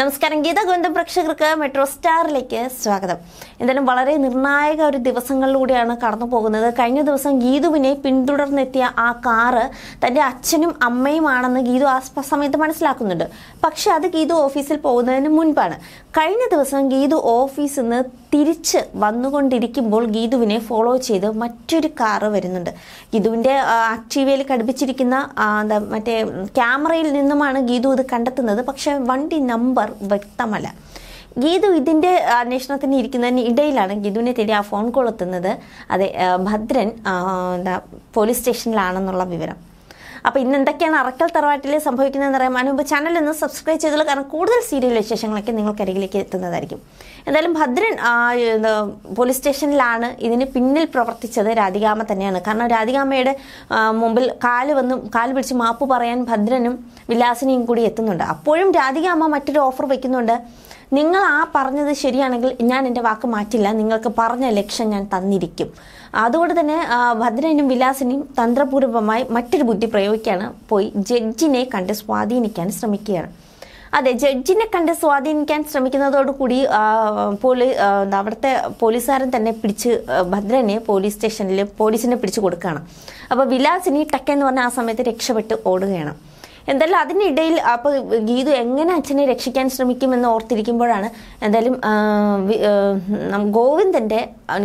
നമസ്കാരം ഗീത ഗോവിന്ദം പ്രേക്ഷകർക്ക് മെട്രോ സ്റ്റാറിലേക്ക് സ്വാഗതം എന്തായാലും വളരെ നിർണായക ഒരു ദിവസങ്ങളിലൂടെയാണ് കടന്നു പോകുന്നത് കഴിഞ്ഞ ദിവസം ഗീതുവിനെ പിന്തുടർന്നെത്തിയ ആ കാറ് തൻ്റെ അച്ഛനും അമ്മയുമാണെന്ന് ഗീതു ആ സമയത്ത് മനസ്സിലാക്കുന്നുണ്ട് പക്ഷെ അത് ഗീതു ഓഫീസിൽ പോകുന്നതിന് മുൻപാണ് കഴിഞ്ഞ ദിവസം ഗീതു ഓഫീസിൽ നിന്ന് തിരിച്ച് വന്നുകൊണ്ടിരിക്കുമ്പോൾ ഗീതുവിനെ ഫോളോ ചെയ്ത് മറ്റൊരു കാറ് വരുന്നുണ്ട് ഗീതുവിൻ്റെ ആക്ടീവയിൽ ഘടിപ്പിച്ചിരിക്കുന്ന മറ്റേ ക്യാമറയിൽ നിന്നുമാണ് ഗീതു ഇത് കണ്ടെത്തുന്നത് പക്ഷേ വണ്ടി നമ്പർ വ്യക്തമല്ല ഗീതു ഇതിൻ്റെ അന്വേഷണത്തിന് ഇരിക്കുന്നതിന് ഇടയിലാണ് ഗീതുവിനെ തേടി ആ ഫോൺ കോൾ എത്തുന്നത് അതെ ഭദ്രൻ എന്താ പോലീസ് സ്റ്റേഷനിലാണെന്നുള്ള വിവരം അപ്പോൾ ഇന്ന് എന്തൊക്കെയാണ് അറക്കൽ തറവാട്ടിൽ സംഭവിക്കുന്നതെന്ന് അറിയാൻ അതിനുമ്പ് ചാനൽ ഒന്ന് സബ്സ്ക്രൈബ് ചെയ്തുള്ള കാരണം കൂടുതൽ സീരിയൽ വിശേഷങ്ങളൊക്കെ നിങ്ങൾക്കരികിലേക്ക് എത്തുന്നതായിരിക്കും എന്തായാലും ഭദ്രൻ പോലീസ് സ്റ്റേഷനിലാണ് ഇതിന് പിന്നിൽ പ്രവർത്തിച്ചത് രാധികാമ തന്നെയാണ് കാരണം രാധികാമയുടെ മുമ്പിൽ കാല് വന്നും കാല് പിടിച്ച് മാപ്പ് പറയാൻ ഭദ്രനും വിലാസിനിയും കൂടി എത്തുന്നുണ്ട് അപ്പോഴും രാധികാമ മറ്റൊരു ഓഫർ വയ്ക്കുന്നുണ്ട് നിങ്ങൾ ആ പറഞ്ഞത് ശരിയാണെങ്കിൽ ഞാൻ എൻ്റെ വാക്ക് മാറ്റില്ല നിങ്ങൾക്ക് പറഞ്ഞ ലക്ഷ്യം ഞാൻ തന്നിരിക്കും അതുകൊണ്ട് തന്നെ ഭദ്രനും വിലാസിനെയും തന്ത്രപൂർവമായി മറ്റൊരു ബുദ്ധി പ്രയോഗിക്കുകയാണ് പോയി ജഡ്ജിനെ കണ്ട് സ്വാധീനിക്കാൻ ശ്രമിക്കുകയാണ് അതെ ജഡ്ജിനെ കണ്ട് സ്വാധീനിക്കാൻ ശ്രമിക്കുന്നതോടുകൂടി പോലീ അവിടുത്തെ പോലീസുകാരൻ തന്നെ പിടിച്ച് ഭദ്രനെ പോലീസ് സ്റ്റേഷനിൽ പോലീസിനെ പിടിച്ചു കൊടുക്കുകയാണ് അപ്പോൾ വിലാസിനി ടക്കെന്ന് പറഞ്ഞ ആ സമയത്ത് രക്ഷപ്പെട്ട് ഓടുകയാണ് എന്തായാലും അതിനിടയിൽ അപ്പോൾ ഗീതു എങ്ങനെ അച്ഛനെ രക്ഷിക്കാൻ ശ്രമിക്കുമെന്ന് ഓർത്തിരിക്കുമ്പോഴാണ് എന്തായാലും ഗോവിന്ദന്റെ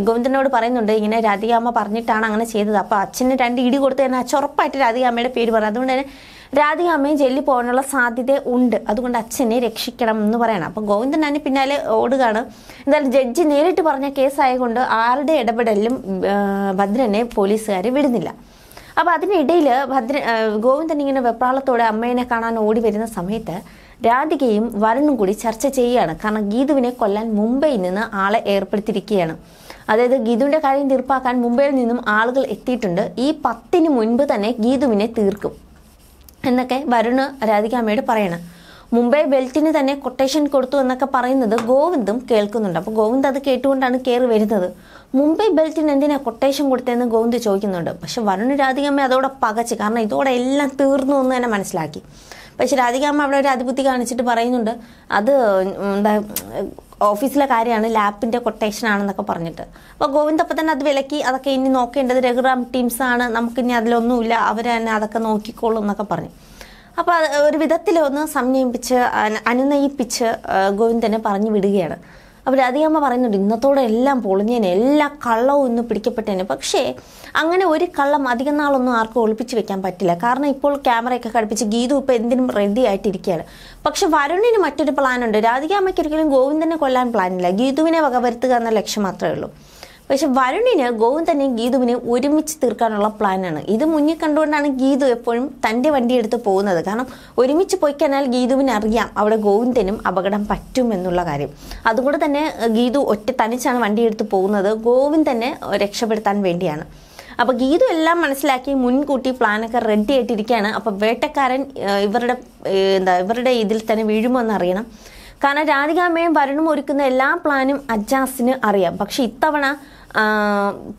ഗോവിന്ദനോട് പറയുന്നുണ്ട് ഇങ്ങനെ രാധികാമ്മ പറഞ്ഞിട്ടാണ് അങ്ങനെ ചെയ്തത് അപ്പോൾ അച്ഛന് രണ്ട് ഇടി കൊടുത്ത് തന്നെ അച്ഛൻ ഉറപ്പായിട്ട് രാധികാമ്മയുടെ പേര് പറയാം അതുകൊണ്ട് തന്നെ രാധികാമ്മയും ജയിലിൽ പോകാനുള്ള സാധ്യത ഉണ്ട് അതുകൊണ്ട് അച്ഛനെ രക്ഷിക്കണം എന്ന് പറയണം അപ്പോൾ ഗോവിന്ദൻ അതിന് പിന്നാലെ ഓടുകയാണ് എന്തായാലും ജഡ്ജി നേരിട്ട് പറഞ്ഞ കേസായതുകൊണ്ട് ആരുടെ ഇടപെടലിലും ഭദ്രനെ പോലീസുകാർ വിടുന്നില്ല അപ്പോൾ അതിനിടയിൽ ഭദ്ര ഗോവിന്ദൻ ഇങ്ങനെ വെപ്രാളത്തോടെ അമ്മേനെ കാണാൻ ഓടി വരുന്ന സമയത്ത് രാധികയും വരുണും കൂടി ചർച്ച ചെയ്യുകയാണ് കാരണം ഗീതുവിനെ കൊല്ലാൻ മുംബൈയിൽ നിന്ന് ആളെ ഏർപ്പെടുത്തിയിരിക്കുകയാണ് അതായത് ഗീതുവിന്റെ കാര്യം തീർപ്പാക്കാൻ മുംബൈയിൽ നിന്നും ആളുകൾ എത്തിയിട്ടുണ്ട് ഈ പത്തിന് മുൻപ് തന്നെ ഗീതുവിനെ തീർക്കും എന്നൊക്കെ വരുണ് രാധികാമ്മയോട് പറയണം മുംബൈ ബെൽറ്റിന് തന്നെ കൊട്ടേഷൻ കൊടുത്തു എന്നൊക്കെ പറയുന്നത് ഗോവിന്ദും കേൾക്കുന്നുണ്ട് അപ്പോൾ ഗോവിന്ദ് അത് കേട്ടുകൊണ്ടാണ് കയറി വരുന്നത് മുംബൈ ബെൽറ്റിന് എന്തിനാ കൊട്ടേഷൻ കൊടുത്തതെന്ന് ഗോവിന്ദ് ചോദിക്കുന്നുണ്ട് പക്ഷെ വരുണ് രാധികമ്മ അതോടെ പകച്ച് കാരണം ഇതോടെ എല്ലാം തീർന്നു എന്ന് തന്നെ മനസ്സിലാക്കി പക്ഷെ രാധികമ്മ അവിടെ ഒരു അതിബുദ്ധി കാണിച്ചിട്ട് പറയുന്നുണ്ട് അത് എന്താ ഓഫീസിലെ കാര്യമാണ് ലാപ്പിൻ്റെ കൊട്ടേഷൻ ആണെന്നൊക്കെ പറഞ്ഞിട്ട് അപ്പോൾ ഗോവിന്ദ് അപ്പം തന്നെ അത് വിലക്കി അതൊക്കെ ഇനി നോക്കേണ്ടത് രഘുറാം ആണ് നമുക്കിനി അതിലൊന്നുമില്ല അവർ തന്നെ അതൊക്കെ നോക്കിക്കോളും എന്നൊക്കെ പറഞ്ഞു അപ്പോൾ ഒരു ഒന്ന് സംയമിപ്പിച്ച് അനുനയിപ്പിച്ച് ഗോവിന്ദനെ പറഞ്ഞു വിടുകയാണ് അവർ രാധികമ്മ പറയുന്നുണ്ട് ഇന്നത്തോടെ എല്ലാം പൊളിഞ്ഞേനെ എല്ലാ കള്ളവും ഇന്ന് പിടിക്കപ്പെട്ടേനെ പക്ഷേ അങ്ങനെ ഒരു കള്ളം അധികം നാളൊന്നും ആർക്കും ഒളിപ്പിച്ച് വെക്കാൻ പറ്റില്ല കാരണം ഇപ്പോൾ ക്യാമറയൊക്കെ കടുപ്പിച്ച് ഗീതു ഇപ്പോൾ എന്തിനും റെഡി ആയിട്ടിരിക്കുകയാണ് പക്ഷെ വരുണിന് മറ്റൊരു പ്ലാനുണ്ട് രാധികാമ്മയ്ക്ക് ഒരിക്കലും ഗോവിന്ദനെ കൊല്ലാൻ പ്ലാനില്ല ഗീതുവിനെ വകവരുത്തുക എന്ന ലക്ഷ്യം മാത്രമേ ഉള്ളൂ പക്ഷെ വരുണിന് തന്നെയും ഗീതുവിനെ ഒരുമിച്ച് തീർക്കാനുള്ള പ്ലാനാണ് ഇത് മുന്നിൽ കണ്ടുകൊണ്ടാണ് ഗീതു എപ്പോഴും തൻ്റെ വണ്ടി എടുത്ത് പോകുന്നത് കാരണം ഒരുമിച്ച് പോയി കഴിഞ്ഞാൽ ഗീതുവിന് അറിയാം അവിടെ ഗോവിന്ദനും അപകടം പറ്റും എന്നുള്ള കാര്യം അതുകൊണ്ട് തന്നെ ഗീതു ഒറ്റ തനിച്ചാണ് വണ്ടി എടുത്ത് പോകുന്നത് ഗോവിന്ദനെ രക്ഷപ്പെടുത്താൻ വേണ്ടിയാണ് അപ്പോൾ ഗീതു എല്ലാം മനസ്സിലാക്കി മുൻകൂട്ടി പ്ലാനൊക്കെ റെഡി ആയിട്ടിരിക്കുകയാണ് അപ്പോൾ വേട്ടക്കാരൻ ഇവരുടെ എന്താ ഇവരുടെ ഇതിൽ തന്നെ വീഴുമോ എന്നറിയണം കാരണം രാധികാമ്മയും വരണും ഒരുക്കുന്ന എല്ലാ പ്ലാനും അജാസിന് അറിയാം പക്ഷെ ഇത്തവണ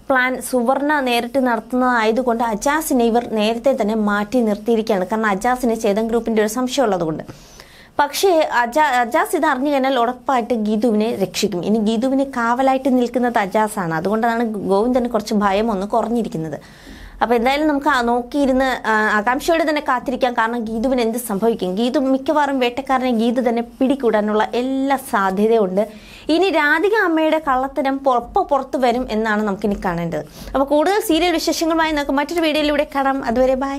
പ്ലാൻ സുവർണ നേരിട്ട് നടത്തുന്നതായതുകൊണ്ട് അജാസിനെ ഇവർ നേരത്തെ തന്നെ മാറ്റി നിർത്തിയിരിക്കുകയാണ് കാരണം അജാസിന് ചേതൻ ഗ്രൂപ്പിൻ്റെ ഒരു സംശയം ഉള്ളതുകൊണ്ട് പക്ഷേ അജാ അജാസ് ഇത് അറിഞ്ഞു കഴിഞ്ഞാൽ ഉറപ്പായിട്ട് ഗീതുവിനെ രക്ഷിക്കും ഇനി ഗീതുവിന് കാവലായിട്ട് നിൽക്കുന്നത് അജാസാണ് അതുകൊണ്ടാണ് ഗോവിന്ദന് കുറച്ച് ഭയം ഒന്ന് കുറഞ്ഞിരിക്കുന്നത് അപ്പോൾ എന്തായാലും നമുക്ക് നോക്കിയിരുന്ന് ആകാംക്ഷയോടെ തന്നെ കാത്തിരിക്കാം കാരണം ഗീതുവിന് എന്ത് സംഭവിക്കും ഗീതു മിക്കവാറും വേട്ടക്കാരനെ ഗീതു തന്നെ പിടികൂടാനുള്ള എല്ലാ സാധ്യതയുണ്ട് ഇനി രാധിക അമ്മയുടെ കള്ളത്തരം പുറപ്പ് പുറത്തു വരും എന്നാണ് നമുക്കിനി കാണേണ്ടത് അപ്പോൾ കൂടുതൽ സീരിയൽ വിശേഷങ്ങളുമായി നമുക്ക് മറ്റൊരു വീഡിയോയിലൂടെ കാണാം അതുവരെ ബൈ